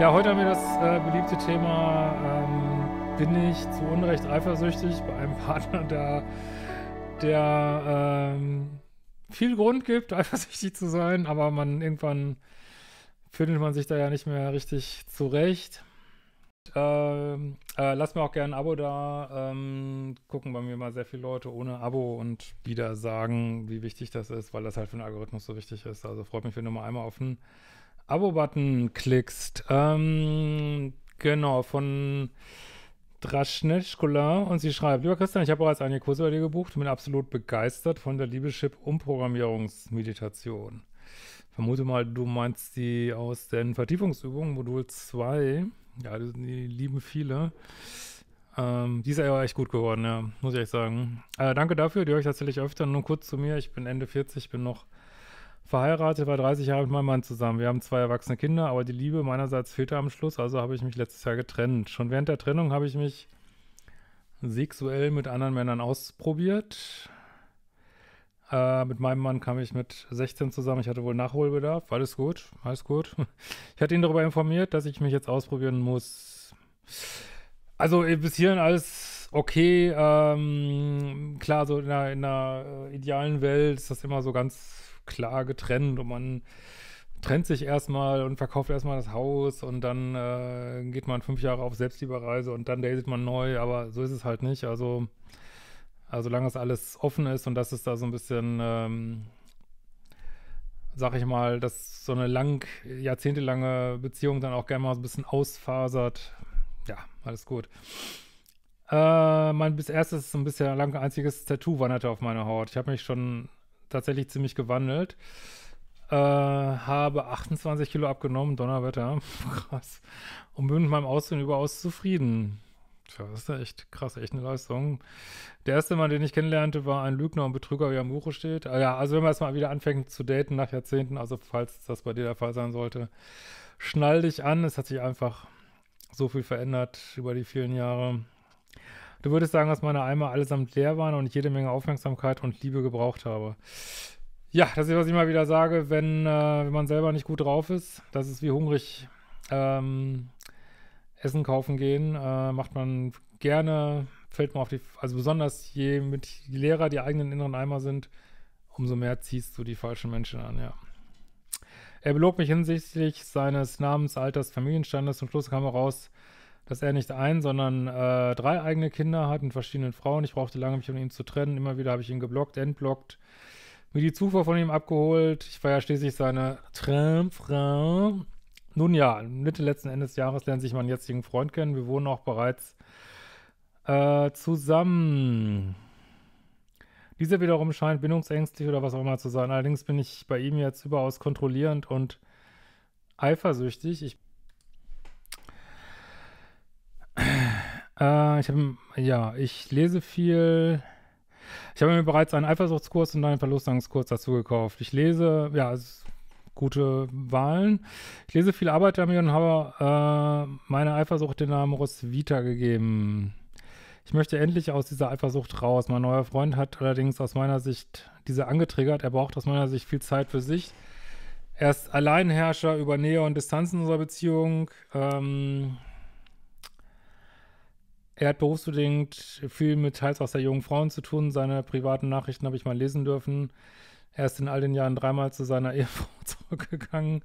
Ja, heute haben wir das äh, beliebte Thema, ähm, bin ich zu Unrecht eifersüchtig bei einem Partner, der, der ähm, viel Grund gibt, eifersüchtig zu sein, aber man irgendwann findet man sich da ja nicht mehr richtig zurecht. Ähm, äh, lasst mir auch gerne ein Abo da. Ähm, gucken bei mir mal sehr viele Leute ohne Abo und wieder sagen, wie wichtig das ist, weil das halt für den Algorithmus so wichtig ist. Also freut mich, wenn du mal einmal auf den Abo-Button klickst. Ähm, genau, von Draschnischkula und sie schreibt, lieber Christian, ich habe bereits einige Kurse bei dir gebucht und bin absolut begeistert von der Liebeschip-Umprogrammierungsmeditation. Vermute mal, du meinst die aus den Vertiefungsübungen, Modul 2. Ja, die lieben viele. Ähm, die ist ja echt gut geworden, ja, muss ich echt sagen. Äh, danke dafür, die höre ich tatsächlich öfter. Nur kurz zu mir, ich bin Ende 40, bin noch verheiratet, war 30 Jahre mit meinem Mann zusammen. Wir haben zwei erwachsene Kinder, aber die Liebe meinerseits fehlte am Schluss, also habe ich mich letztes Jahr getrennt. Schon während der Trennung habe ich mich sexuell mit anderen Männern ausprobiert. Äh, mit meinem Mann kam ich mit 16 zusammen. Ich hatte wohl Nachholbedarf. Alles gut, alles gut. Ich hatte ihn darüber informiert, dass ich mich jetzt ausprobieren muss. Also bis hierhin alles okay, ähm, klar, so in einer, in einer, äh, idealen Welt ist das immer so ganz klar getrennt und man trennt sich erstmal und verkauft erstmal das Haus und dann äh, geht man fünf Jahre auf Selbstlieberreise und dann datet man neu, aber so ist es halt nicht. Also, also solange es alles offen ist und das ist da so ein bisschen, ähm, sag ich mal, dass so eine lang, jahrzehntelange Beziehung dann auch gerne mal so ein bisschen ausfasert, ja, alles gut. Äh, mein bis erstes, ein bisschen lang einziges Tattoo wanderte auf meiner Haut. Ich habe mich schon tatsächlich ziemlich gewandelt. Äh, habe 28 Kilo abgenommen, Donnerwetter. krass. Und bin mit meinem Aussehen überaus zufrieden. Tja, das ist echt krass, echt eine Leistung. Der erste Mann, den ich kennenlernte, war ein Lügner und Betrüger, wie er im Buche steht. Ah, ja, also wenn man erstmal wieder anfängt zu daten nach Jahrzehnten, also falls das bei dir der Fall sein sollte, schnall dich an. Es hat sich einfach so viel verändert über die vielen Jahre. Du würdest sagen, dass meine Eimer allesamt leer waren und ich jede Menge Aufmerksamkeit und Liebe gebraucht habe. Ja, das ist, was ich immer wieder sage, wenn, äh, wenn man selber nicht gut drauf ist. Das ist wie hungrig ähm, Essen kaufen gehen. Äh, macht man gerne, fällt man auf die, also besonders je mit je leerer die eigenen inneren Eimer sind, umso mehr ziehst du die falschen Menschen an, ja. Er belog mich hinsichtlich seines Namens, Alters, Familienstandes. Zum Schluss kam heraus, dass er nicht ein, sondern äh, drei eigene Kinder hat mit verschiedenen Frauen. Ich brauchte lange, mich von ihm zu trennen. Immer wieder habe ich ihn geblockt, entblockt, mir die Zufuhr von ihm abgeholt. Ich war ja schließlich seine Traumfrau. Nun ja, Mitte letzten Endes des Jahres lernt sich meinen jetzigen Freund kennen. Wir wohnen auch bereits äh, zusammen. Dieser wiederum scheint bindungsängstlich oder was auch immer zu sein. Allerdings bin ich bei ihm jetzt überaus kontrollierend und eifersüchtig. Ich Äh, ich habe, ja, ich lese viel. Ich habe mir bereits einen Eifersuchtskurs und einen Verlustangskurs dazu gekauft. Ich lese, ja, es gute Wahlen. Ich lese viel Arbeit damit und habe äh, meine Eifersucht den Namen Roswitha gegeben. Ich möchte endlich aus dieser Eifersucht raus. Mein neuer Freund hat allerdings aus meiner Sicht diese angetriggert. Er braucht aus meiner Sicht viel Zeit für sich. Er ist Alleinherrscher über Nähe und Distanz in unserer Beziehung. Ähm, er hat berufsbedingt viel mit Hals aus der jungen Frauen zu tun. Seine privaten Nachrichten habe ich mal lesen dürfen. Er ist in all den Jahren dreimal zu seiner Ehefrau zurückgegangen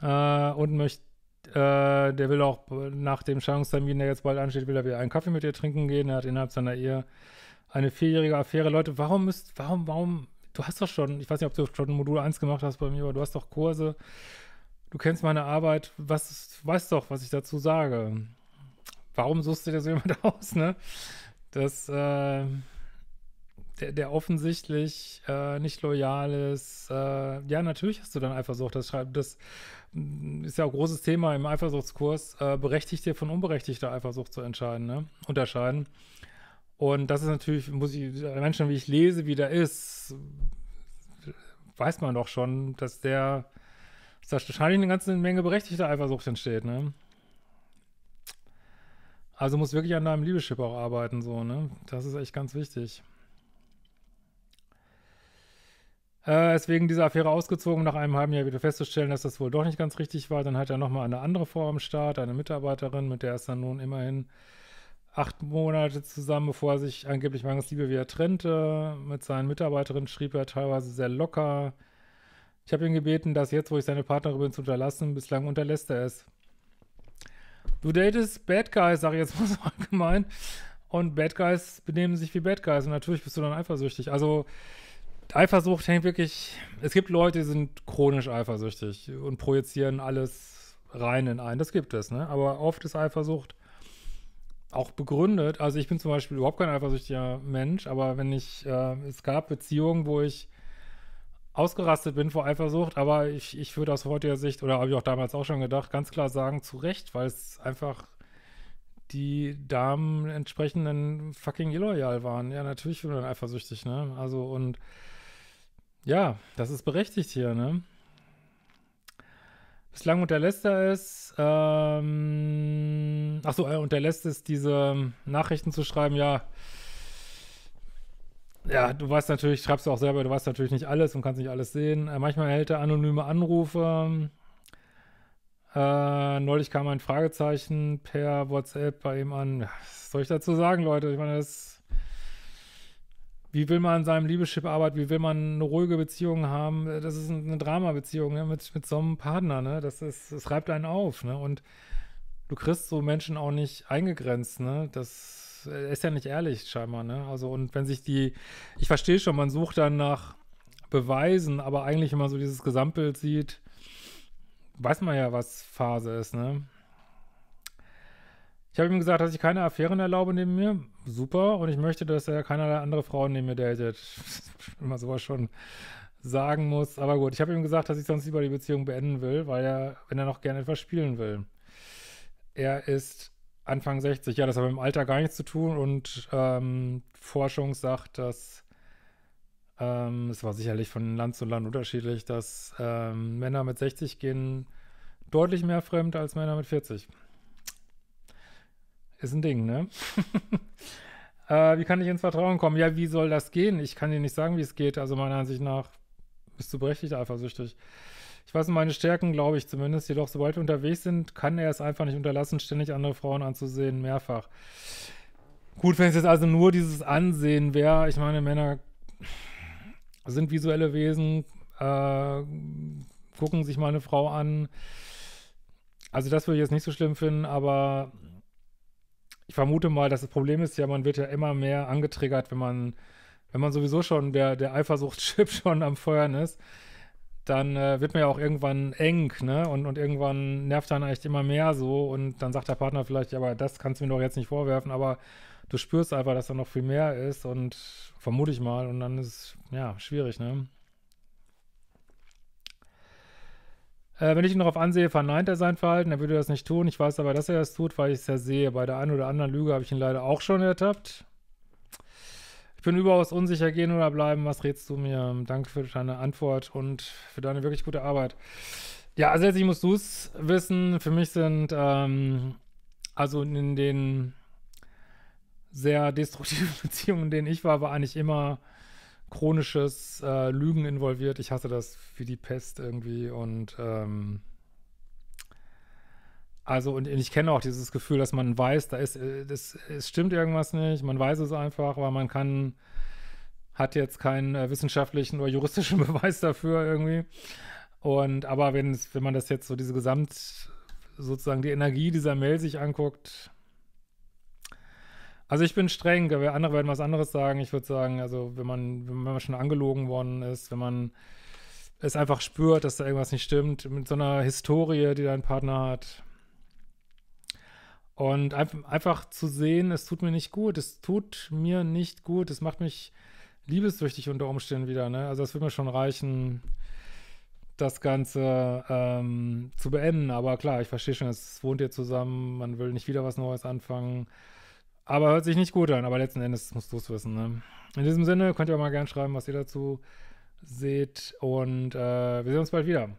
äh, und möchte, äh, der will auch nach dem Scheidungstermin, der jetzt bald ansteht, will er wieder einen Kaffee mit ihr trinken gehen. Er hat innerhalb seiner Ehe eine vierjährige Affäre. Leute, warum müsst, warum, warum, du hast doch schon, ich weiß nicht, ob du schon Modul 1 gemacht hast bei mir, aber du hast doch Kurse. Du kennst meine Arbeit, was, weißt doch, was ich dazu sage warum suchst du dir so jemand aus, ne? Dass äh, der, der, offensichtlich äh, nicht loyal ist. Äh, ja, natürlich hast du dann Eifersucht. Das, schreibt, das mm, ist ja auch großes Thema im Eifersuchtskurs, äh, dir von unberechtigter Eifersucht zu entscheiden, ne? unterscheiden. Und das ist natürlich, muss ich, Menschen, wie ich lese, wie der ist, weiß man doch schon, dass der dass wahrscheinlich eine ganze Menge berechtigter Eifersucht entsteht, ne? Also musst wirklich an deinem Liebeschip auch arbeiten, so, ne? Das ist echt ganz wichtig. Äh, ist wegen dieser Affäre ausgezogen, nach einem halben Jahr wieder festzustellen, dass das wohl doch nicht ganz richtig war. Dann hat er nochmal eine andere Frau am Start, eine Mitarbeiterin, mit der ist dann nun immerhin acht Monate zusammen, bevor er sich angeblich mangels Liebe wieder trennte. Mit seinen Mitarbeiterinnen schrieb er teilweise sehr locker. Ich habe ihn gebeten, das jetzt, wo ich seine Partnerin bin, zu unterlassen. Bislang unterlässt er es. Du datest Bad Guys, sag ich jetzt mal so allgemein. Und Bad Guys benehmen sich wie Bad Guys. Und natürlich bist du dann eifersüchtig. Also, Eifersucht hängt wirklich. Es gibt Leute, die sind chronisch eifersüchtig und projizieren alles rein in einen. Das gibt es, ne? Aber oft ist Eifersucht auch begründet. Also, ich bin zum Beispiel überhaupt kein eifersüchtiger Mensch, aber wenn ich. Äh, es gab Beziehungen, wo ich ausgerastet bin vor Eifersucht, aber ich, ich würde aus heutiger Sicht, oder habe ich auch damals auch schon gedacht, ganz klar sagen, zu Recht, weil es einfach die Damen entsprechenden fucking illoyal waren. Ja, natürlich wird man eifersüchtig, ne? Also und ja, das ist berechtigt hier, ne? Bislang unterlässt er es, ähm, ach so, äh, unterlässt es, diese Nachrichten zu schreiben, ja, ja, du weißt natürlich, schreibst du auch selber, du weißt natürlich nicht alles und kannst nicht alles sehen. Äh, manchmal erhält er anonyme Anrufe. Äh, neulich kam ein Fragezeichen per WhatsApp bei ihm an. Was soll ich dazu sagen, Leute? Ich meine, das. Wie will man in seinem Liebeschip arbeiten? Wie will man eine ruhige Beziehung haben? Das ist eine Drama-Beziehung ne? mit, mit so einem Partner. Ne? Das, ist, das reibt einen auf. Ne? Und du kriegst so Menschen auch nicht eingegrenzt. Ne? Das das äh, ist ja nicht ehrlich, scheinbar, ne? Also, und wenn sich die, ich verstehe schon, man sucht dann nach Beweisen, aber eigentlich, wenn man so dieses Gesamtbild sieht, weiß man ja, was Phase ist, ne? Ich habe ihm gesagt, dass ich keine Affären erlaube neben mir. Super. Und ich möchte, dass er keinerlei andere Frauen neben mir datet. Wenn man sowas schon sagen muss. Aber gut, ich habe ihm gesagt, dass ich sonst lieber die Beziehung beenden will, weil er, wenn er noch gerne etwas spielen will. Er ist Anfang 60, ja, das hat mit dem Alter gar nichts zu tun und ähm, Forschung sagt, dass ähm, es war sicherlich von Land zu Land unterschiedlich, dass ähm, Männer mit 60 gehen deutlich mehr fremd als Männer mit 40. Ist ein Ding, ne? äh, wie kann ich ins Vertrauen kommen? Ja, wie soll das gehen? Ich kann dir nicht sagen, wie es geht. Also meiner Ansicht nach bist du berechtigt eifersüchtig sind meine Stärken, glaube ich zumindest. Jedoch, sobald wir unterwegs sind, kann er es einfach nicht unterlassen, ständig andere Frauen anzusehen, mehrfach. Gut, wenn es jetzt also nur dieses Ansehen wäre, ich meine, Männer sind visuelle Wesen, äh, gucken sich mal eine Frau an. Also das würde ich jetzt nicht so schlimm finden, aber ich vermute mal, dass das Problem ist ja, man wird ja immer mehr angetriggert, wenn man, wenn man sowieso schon der, der eifersucht schon am Feuern ist dann äh, wird man ja auch irgendwann eng, ne? Und, und irgendwann nervt dann echt immer mehr so und dann sagt der Partner vielleicht, aber das kannst du mir doch jetzt nicht vorwerfen, aber du spürst einfach, dass da noch viel mehr ist und vermute ich mal und dann ist, ja, schwierig, ne? Äh, wenn ich ihn darauf ansehe, verneint er sein Verhalten, er würde das nicht tun. Ich weiß aber, dass er das tut, weil ich es ja sehe. Bei der einen oder anderen Lüge habe ich ihn leider auch schon ertappt bin überaus unsicher, gehen oder bleiben. Was rätst du mir? Danke für deine Antwort und für deine wirklich gute Arbeit. Ja, also letztlich musst du es wissen. Für mich sind ähm, also in den sehr destruktiven Beziehungen, in denen ich war, war eigentlich immer chronisches äh, Lügen involviert. Ich hasse das wie die Pest irgendwie und ähm, also, und ich kenne auch dieses Gefühl, dass man weiß, da ist, äh, das, es stimmt irgendwas nicht, man weiß es einfach, aber man kann, hat jetzt keinen äh, wissenschaftlichen oder juristischen Beweis dafür irgendwie. Und, aber wenn, wenn man das jetzt so diese Gesamt, sozusagen die Energie dieser Mail sich anguckt, also ich bin streng, aber andere werden was anderes sagen. Ich würde sagen, also wenn man, wenn man schon angelogen worden ist, wenn man es einfach spürt, dass da irgendwas nicht stimmt, mit so einer Historie, die dein Partner hat, und einfach zu sehen, es tut mir nicht gut, es tut mir nicht gut, es macht mich liebessüchtig unter Umständen wieder, ne? Also es wird mir schon reichen, das Ganze ähm, zu beenden. Aber klar, ich verstehe schon, es wohnt ihr zusammen, man will nicht wieder was Neues anfangen. Aber hört sich nicht gut an, aber letzten Endes musst du es wissen, ne? In diesem Sinne könnt ihr auch mal gerne schreiben, was ihr dazu seht. Und äh, wir sehen uns bald wieder.